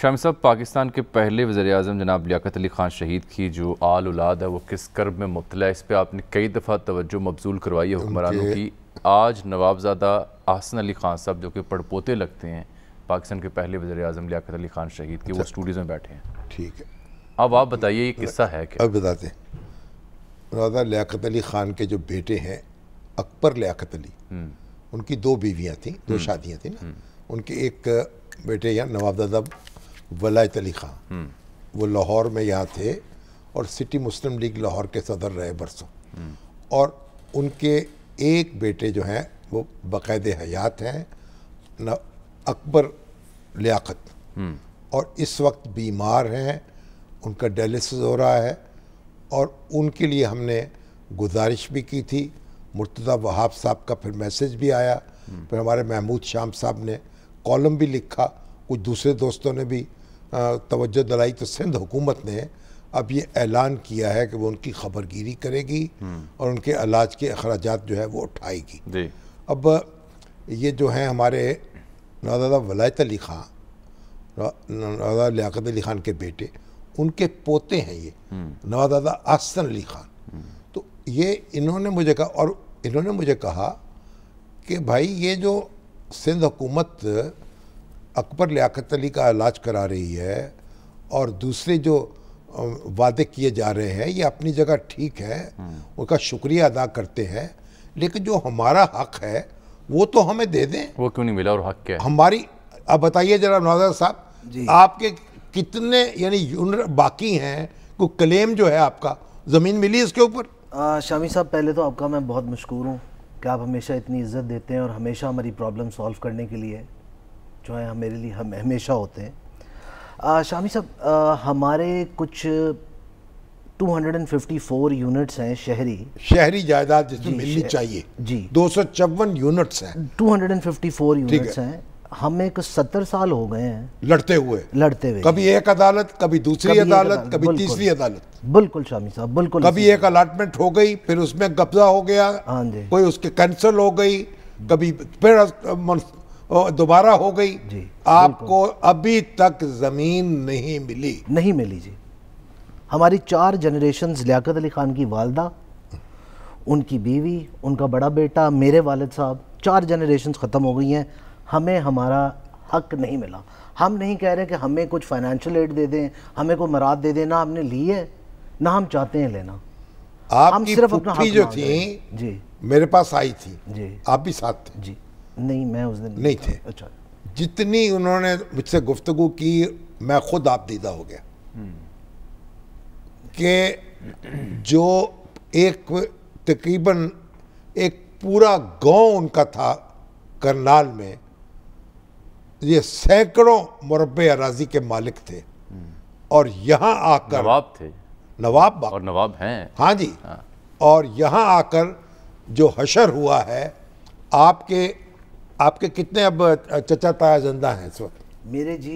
शाम साहब पाकिस्तान के पहले वज़ी अजम जनाब लियात अली ख़ान शहीद की जो आल उलाद है वो किस कर्ब में मुबला इस पर आपने कई दफ़ा तोज्जो मबजूल करवाई है हुक्मरानों की आज नवाबजादा आहसन अली ख़ान साहब जो कि पड़पोते लगते हैं पाकिस्तान के पहले वजे अजम लियाकत अली ख़ान शहीद के वो स्टूडियोज़ में बैठे हैं ठीक है अब आप बताइए ये किस्सा है क्या अब बताते हैं राजा लियाकत अली ख़ान के जो बेटे हैं अकबर लियाकत अली हम्म। उनकी दो बीवियाँ थीं दो हम्म। शादियाँ थीं ना हम्म। उनके एक बेटे या नवाबदादा वलायत अली खां वो लाहौर में यहाँ थे और सिटी मुस्लिम लीग लाहौर के सदर रहे बरसों और उनके एक बेटे जो हैं वो बाकायद हयात हैं न अकबर लियाकत और इस वक्त बीमार हैं उनका डायलिसिस हो रहा है और उनके लिए हमने गुजारिश भी की थी मुर्तज़ा वहाब साहब का फिर मैसेज भी आया फिर हमारे महमूद शाम साहब ने कॉलम भी लिखा कुछ दूसरे दोस्तों ने भी तवज्जो दिलाई तो सिंध हुकूमत ने अब ये ऐलान किया है कि वो उनकी खबरगिरी करेगी हम्म। और उनके इलाज के अखराज जो है वो उठाएगी अब ये जो है हमारे नौजादा वलायत अली खां नवाजा लियाकत अली खान के बेटे उनके पोते हैं ये हम्म। नवादादा आसन अली खान हम्म। तो ये इन्होंने मुझे कहा और इन्होंने मुझे कहा कि भाई ये जो सिंध हुकूमत अकबर लियाकत अली का इलाज करा रही है और दूसरे जो वादे किए जा रहे हैं ये अपनी जगह ठीक है हम्म। उनका शुक्रिया अदा करते हैं लेकिन जो हमारा हक है वो तो हमें दे दें वो क्यों नहीं मिला और हक क्या है? हमारी अब बताइए जरा नौजर साहब आपके कितने यानी बाकी हैं को क्लेम जो है आपका ज़मीन मिली इसके ऊपर शामी साहब पहले तो आपका मैं बहुत मशहूर हूँ कि आप हमेशा इतनी इज्जत देते हैं और हमेशा हमारी प्रॉब्लम सॉल्व करने के लिए जो है मेरे लिए हम हमेशा होते हैं शामी साहब हमारे कुछ 254 यूनिट्स हैं शहरी शहरी जायदाद जिसमें मिलनी चाहिए जी दो सौ चौवन यूनिट्स हैं 254 यूनिट्स हैं हमें कुछ सत्तर साल हो गए हैं लड़ते हुए लड़ते हुए कभी एक अदालत कभी दूसरी कभी अदालत अदालत कभी तीसरी अदालत बिल्कुल शामी साहब बिल्कुल कभी एक अलाटमेंट हो गई फिर उसमें कब्जा हो गया हाँ कोई उसके कैंसिल हो गई कभी फिर दोबारा हो गई जी आपको अभी तक ज़मीन नहीं मिली नहीं मिली जी हमारी चार जनरेशन लियाकत अली ख़ान की वालदा उनकी बीवी उनका बड़ा बेटा मेरे वालद साहब चार जनरेशन ख़त्म हो गई हैं हमें हमारा हक नहीं मिला हम नहीं कह रहे कि हमें कुछ फाइनेंशियल एड दे दें हमें कोई मराद दे दें ना हमने ली है ना हम चाहते हैं लेना आप हम सिर्फ अपना हक जो थी जी मेरे पास आई थी जी आप भी साथ थे जी नहीं मैं उस दिन नहीं थे अच्छा जितनी उन्होंने मुझसे गुफ्तगु की मैं खुद आप दीदा हो गया हम्म। कि जो एक तकरीबन एक पूरा गांव उनका था करनाल में ये सैकड़ों मुरबे अराजी के मालिक थे हम्म। और यहाँ आकर नवाब थे नवाब और नवाब हैं हाँ जी हाँ। और यहाँ आकर जो हशर हुआ है आपके आपके कितने अब चचा ताया जिंदा हैं इस वक्त मेरे जी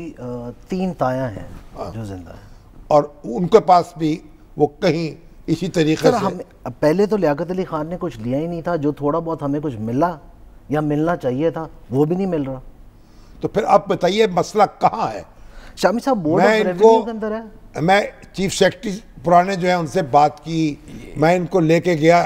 तीन ताया हैं हाँ। जो जिंदा हैं और उनके पास भी वो कहीं इसी तरीके से हम पहले तो लियाकत अली खान ने कुछ लिया ही नहीं था जो थोड़ा बहुत हमें कुछ मिला या मिलना चाहिए था वो भी नहीं मिल रहा तो फिर आप बताइए मसला कहाँ है शामी साहब बोर्ड मैं रेवेन्यू के अंदर है मैं चीफ सेक्रेटरी पुराने जो है उनसे बात की मैं इनको लेके गया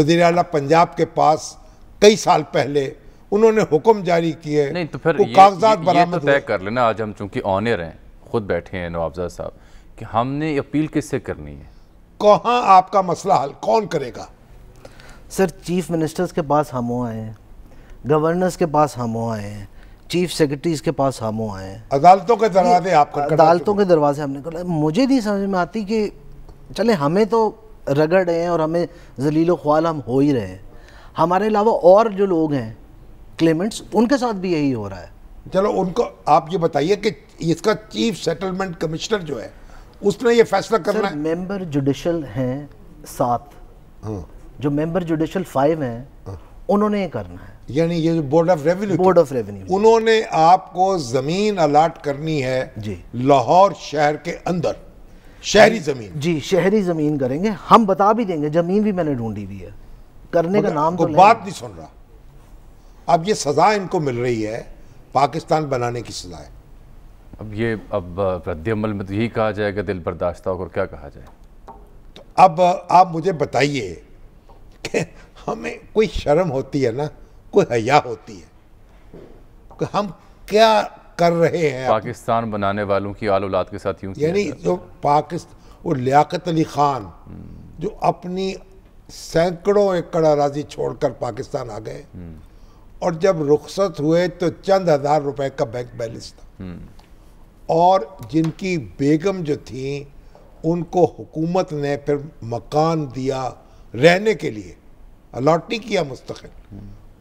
वजीर अला पंजाब के पास कई साल पहले उन्होंने हुक्म जारी किए नहीं तो फिर कागजात बरामद तो तय कर लेना आज हम चूंकि ऑनर हैं खुद बैठे हैं नवाबजा साहब कि हमने अपील किससे करनी है कहाँ आपका मसला हल कौन करेगा सर चीफ मिनिस्टर्स के पास हम आए हैं गवर्नर्स के पास हम आए हैं चीफ सेक्रेटरीज के पास हम आए हैं अदालतों के दरवाजे आप अदालतों के दरवाजे हमने कर मुझे नहीं समझ में आती कि चले हमें तो रगड़ रहे हैं और हमें जलीलो ख्वाल हम हो ही रहे हैं हमारे अलावा और जो लोग हैं क्लेमेंट्स उनके साथ भी यही हो रहा है चलो उनको आप ये बताइए कि इसका चीफ सेटलमेंट कमिश्नर जो है उसने ये फैसला करना है मेंबर जुडिशल हैं सात हाँ। जो मेंबर जुडिशल फाइव हैं हाँ। उन्होंने ये करना है यानी ये board of revenue board of revenue उन्होंने आपको जमीन अलाट करनी है जी लाहौर शहर के अंदर शहरी जमीन जी शहरी जमीन करेंगे हम बता भी देंगे जमीन भी मैंने ढूंढी हुई है करने का नाम तो बात नहीं सुन रहा अब ये सज़ा इनको मिल रही है पाकिस्तान बनाने की सज़ा है अब ये अब रद्दमल में तो यही कहा जाएगा दिल बर्दाश्त और क्या कहा जाए तो अब आप मुझे बताइए कि हमें कोई शर्म होती है ना कोई हया होती है कि हम क्या कर रहे हैं पाकिस्तान बनाने वालों की आल के साथ यूँ यानी जो पाकिस्तान वो लियाकत अली खान हम्म। जो अपनी सैकड़ों एकड़ अराजी छोड़कर पाकिस्तान आ गए हम्म। और जब रुखसत हुए तो चंद हज़ार रुपए का बैंक बैलेंस था और जिनकी बेगम जो थी उनको हुकूमत ने फिर मकान दिया रहने के लिए अलॉट नहीं किया मुस्तकिल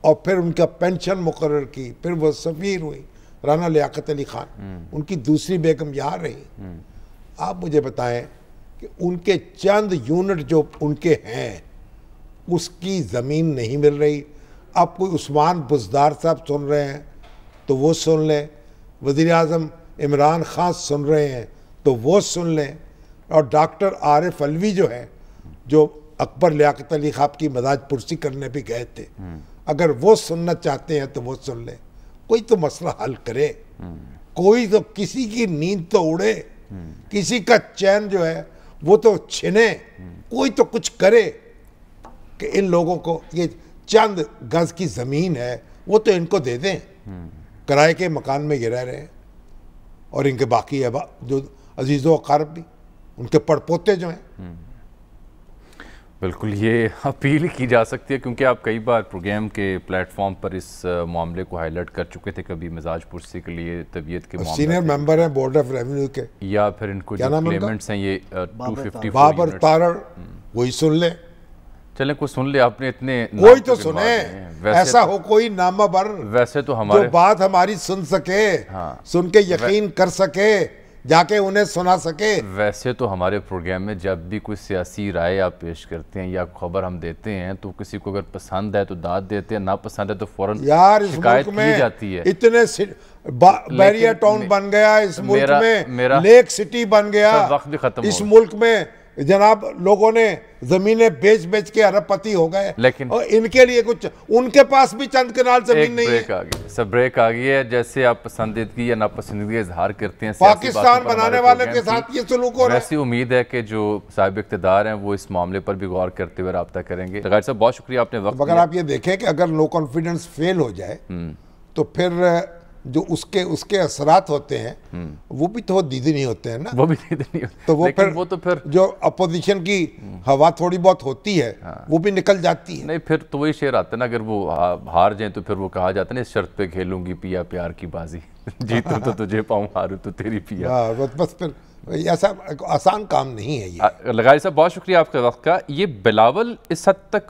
और फिर उनका पेंशन मुकर की फिर वो सफ़ीर हुई राना लियाकत अली खान उनकी दूसरी बेगम यहाँ रही आप मुझे बताएं कि उनके चंद यूनिट जो उनके हैं उसकी ज़मीन नहीं मिल रही आप कोई उस्मान बुजदार साहब सुन रहे हैं तो वो सुन लें वज़ी अजम इमरान ख़ान सुन रहे हैं तो वो सुन लें और डॉक्टर आरिफ अलवी जो हैं जो अकबर लियात अली खाब की मदाज पुरसी करने भी गए थे अगर वो सुनना चाहते हैं तो वो सुन लें कोई तो मसला हल करे कोई तो किसी की नींद तो उड़े किसी का चैन जो है वो तो छिने कोई तो कुछ करे कि इन लोगों को ये चंद गज की ज़मीन है वो तो इनको दे दें किराए के मकान में गिरा रहे हैं और इनके बाकी अब जो अजीज़ अकारब भी उनके पड़पोते जो हैं बिल्कुल ये अपील की जा सकती है क्योंकि आप कई बार प्रोग्राम के प्लेटफॉर्म पर इस मामले को हाईलाइट कर चुके थे कभी मिजाजपुरसी के लिए तबीयत के सीनियर मेंबर हैं बोर्ड ऑफ रेवेन्यू के या फिर इनको जो क्लेमेंट्स हैं ये टू फिफ्टी बाबर तारड़ हम्म। वही सुन लें चले कुछ सुन ले आपने इतने कोई तो, तो सुने ऐसा तो, हो कोई नामा बर वैसे तो हमारे जो बात हमारी सुन सके हाँ, सुन के यकीन कर सके जाके उन्हें सुना सके वैसे तो हमारे प्रोग्राम में जब भी कोई सियासी राय आप पेश करते हैं या खबर हम देते हैं तो किसी को अगर पसंद है तो दाद देते हैं ना पसंद है तो फौरन यार इस मुल्क में जाती है इतने बैरियर टाउन बन गया इस मुल्क में मेरा लेक सिटी बन गया वक्त भी खत्म इस मुल्क में जनाब लोगों ने जमीनें बेच बेच के अरबपति हो गए लेकिन और इनके लिए कुछ उनके पास भी चंद कनाल जमीन नहीं ब्रेक है आ गई सब ब्रेक आ गई है जैसे आप पसंदीदगी या नापसंदगी इजहार करते हैं पाकिस्तान बनाने वाले के साथ ये सलूक हो रहा है ऐसी उम्मीद है कि जो साहिब इकतदार हैं वो इस मामले पर भी गौर करते हुए रबता करेंगे तो साहब बहुत शुक्रिया आपने वक्त अगर आप ये देखें कि अगर नो कॉन्फिडेंस फेल हो जाए हम्म। तो फिर जो उसके उसके असरात होते हैं हम्म। वो भी तो दीदी नहीं होते हैं ना वो भी दीदी नहीं होते तो वो फिर वो तो फिर जो अपोजिशन की हवा थोड़ी बहुत होती है हाँ। वो भी निकल जाती है नहीं फिर तो वही शेर आता ना अगर वो हार जाए तो फिर वो कहा जाता है ना इस शर्त पे खेलूंगी पिया प्यार की बाजी जीतू तो तुझे पाऊँ हारू तो तेरी पिया हाँ बस फिर ऐसा आसान काम नहीं है ये लगाई साहब बहुत शुक्रिया आपके वक्त का ये बिलावल इस हद तक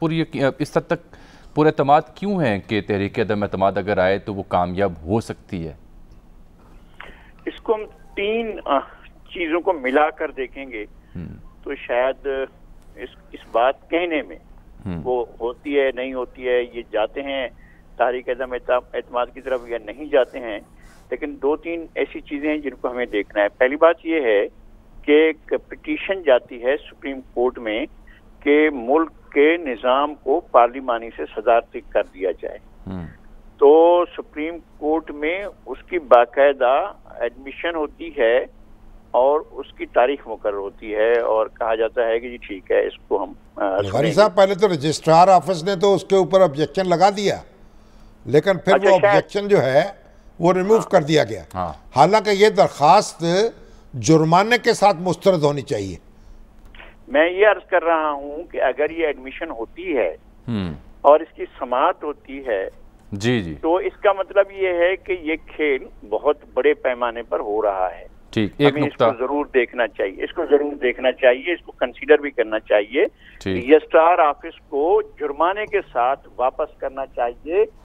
पूरी इस हद तक पुरम क्यों है कि तहरीक अदम अहतम अगर आए तो वो कामयाब हो सकती है इसको हम तीन चीज़ों को मिला कर देखेंगे हम्म। तो शायद इस इस बात कहने में हम्म। वो होती है नहीं होती है ये जाते हैं तारीख अदम एतमाद की तरफ या नहीं जाते हैं लेकिन दो तीन ऐसी चीज़ें हैं जिनको हमें देखना है पहली बात ये है कि एक जाती है सुप्रीम कोर्ट में कि मुल्क के निज़ाम को पार्लिमानी से सदारती कर दिया जाए हम्म। तो सुप्रीम कोर्ट में उसकी बाकायदा एडमिशन होती है और उसकी तारीख मुकर होती है और कहा जाता है कि जी ठीक है इसको हम साहब पहले तो रजिस्ट्रार ऑफिस ने तो उसके ऊपर ऑब्जेक्शन लगा दिया लेकिन फिर अच्छा वो ऑब्जेक्शन जो है वो रिमूव हाँ, कर दिया गया हाँ, हालांकि ये दरखास्त जुर्माने के साथ मुस्तरद होनी चाहिए मैं ये अर्ज कर रहा हूँ कि अगर ये एडमिशन होती है हम्म। और इसकी समाप्त होती है जी जी तो इसका मतलब ये है कि ये खेल बहुत बड़े पैमाने पर हो रहा है ठीक एक इसको जरूर देखना चाहिए इसको जरूर देखना चाहिए इसको कंसीडर भी करना चाहिए रजिस्ट्रार ऑफिस को जुर्माने के साथ वापस करना चाहिए